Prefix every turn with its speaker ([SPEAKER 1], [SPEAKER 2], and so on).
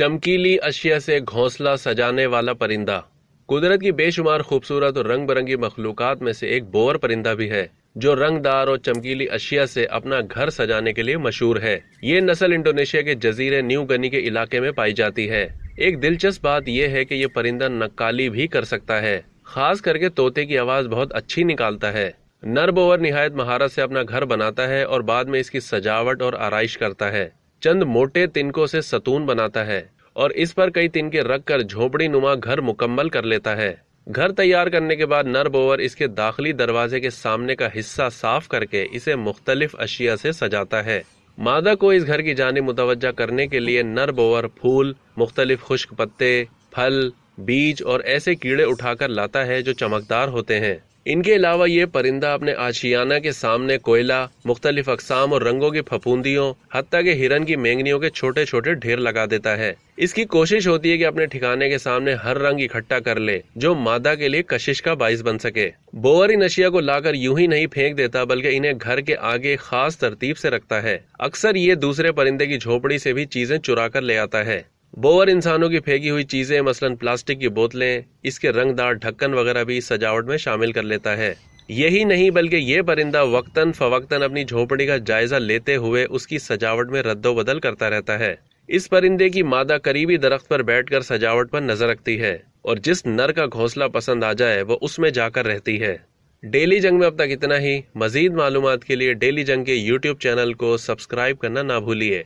[SPEAKER 1] चमकीली अशिया से घोंसला सजाने वाला परिंदा कुदरत की बेशुमार खूबसूरत और रंग बिरंगी मखलूक में से एक बोअर परिंदा भी है जो रंगदार और चमकीली अशिया से अपना घर सजाने के लिए मशहूर है ये नस्ल इंडोनेशिया के जजीरे न्यू गनी के इलाके में पाई जाती है एक दिलचस्प बात यह है कि ये परिंदा नक्काली भी कर सकता है खास करके तोते की आवाज़ बहुत अच्छी निकालता है नर बोवर निहायत महारत से अपना घर बनाता है और बाद में इसकी सजावट और आरइश करता है चंद मोटे तिनकों से सतून बनाता है और इस पर कई तिनके रखकर झोपड़ी नुमा घर मुकम्मल कर लेता है घर तैयार करने के बाद नर बोवर इसके दाखिली दरवाजे के सामने का हिस्सा साफ करके इसे मुख्तलिफ अशिया से सजाता है मादा को इस घर की जानी मुतवजा करने के लिए नर बोवर फूल मुख्तलिफ खुश्क पत्ते फल बीज और ऐसे कीड़े उठाकर लाता है जो चमकदार होते हैं इनके अलावा ये परिंदा अपने आशियाना के सामने कोयला मुख्तलिफ अकसाम और रंगों की फपूंदियों हती के हिरन की मेंगनियों के छोटे छोटे ढेर लगा देता है इसकी कोशिश होती है कि अपने ठिकाने के सामने हर रंग इकट्ठा कर ले जो मादा के लिए कशिश का बायस बन सके बोवरी नशिया को लाकर यूं ही नहीं फेंक देता बल्कि इन्हें घर के आगे खास तरतीब से रखता है अक्सर ये दूसरे परिंदे की झोपड़ी से भी चीजें चुरा कर ले आता है बोवर इंसानों की फेंकी हुई चीज़ें मसलन प्लास्टिक की बोतलें इसके रंगदार ढक्कन वगैरह भी सजावट में शामिल कर लेता है यही नहीं बल्कि ये परिंदा वक्तन फवक्तन अपनी झोपड़ी का जायजा लेते हुए उसकी सजावट में बदल करता रहता है इस परिंदे की मादा करीबी दरख्त पर बैठकर सजावट पर नजर रखती है और जिस नर का घोंसला पसंद आ जाए वो उसमें जाकर रहती है डेली जंग में अब तक इतना ही मजीद मालूम के लिए डेली जंग के यूट्यूब चैनल को सब्सक्राइब करना ना भूलिए